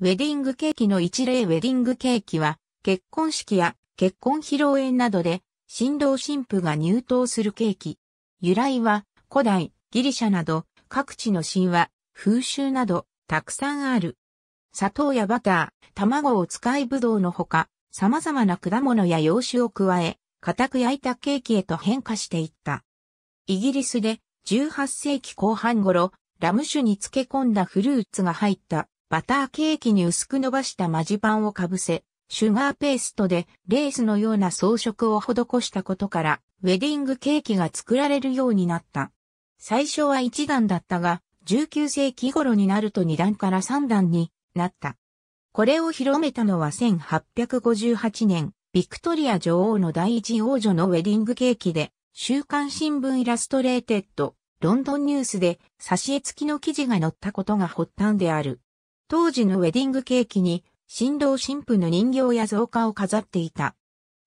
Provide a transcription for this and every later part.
ウェディングケーキの一例ウェディングケーキは、結婚式や結婚披露宴などで、新郎新婦が入党するケーキ。由来は、古代、ギリシャなど、各地の神話、風習など、たくさんある。砂糖やバター、卵を使いぶどうのほか、様々な果物や洋酒を加え、固く焼いたケーキへと変化していった。イギリスで18世紀後半頃、ラム酒に漬け込んだフルーツが入ったバターケーキに薄く伸ばしたマジパンをかぶせ、シュガーペーストでレースのような装飾を施したことから、ウェディングケーキが作られるようになった。最初は1段だったが、19世紀頃になると2段から3段になった。これを広めたのは1858年、ビクトリア女王の第一王女のウェディングケーキで、週刊新聞イラストレーテッド、ロンドンニュースで、挿絵付きの記事が載ったことが発端である。当時のウェディングケーキに、新郎新婦の人形や造花を飾っていた。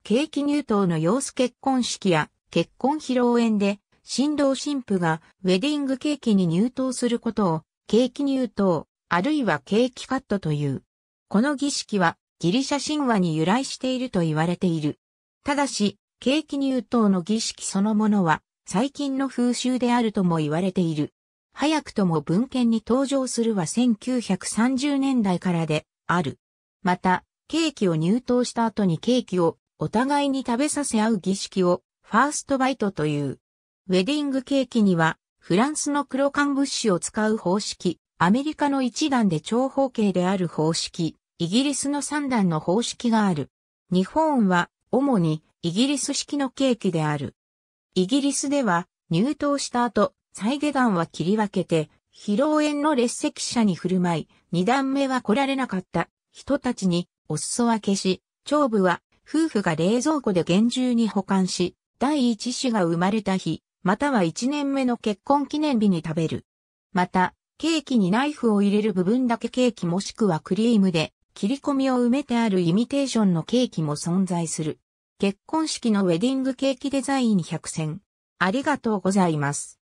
ケーキ入刀の様子結婚式や結婚披露宴で、新郎新婦がウェディングケーキに入刀することを、ケーキ入刀、あるいはケーキカットという。この儀式はギリシャ神話に由来していると言われている。ただし、ケーキ入刀の儀式そのものは最近の風習であるとも言われている。早くとも文献に登場するは1930年代からである。また、ケーキを入刀した後にケーキをお互いに食べさせ合う儀式をファーストバイトという。ウェディングケーキにはフランスの黒缶物資を使う方式、アメリカの一段で長方形である方式、イギリスの三段の方式がある。日本は主にイギリス式のケーキである。イギリスでは入刀した後、再下段は切り分けて、披露宴の列席者に振る舞い、二段目は来られなかった人たちにお裾分けし、長部は夫婦が冷蔵庫で厳重に保管し、第一子が生まれた日、または一年目の結婚記念日に食べる。また、ケーキにナイフを入れる部分だけケーキもしくはクリームで切り込みを埋めてあるイミテーションのケーキも存在する。結婚式のウェディングケーキデザイン100選。ありがとうございます。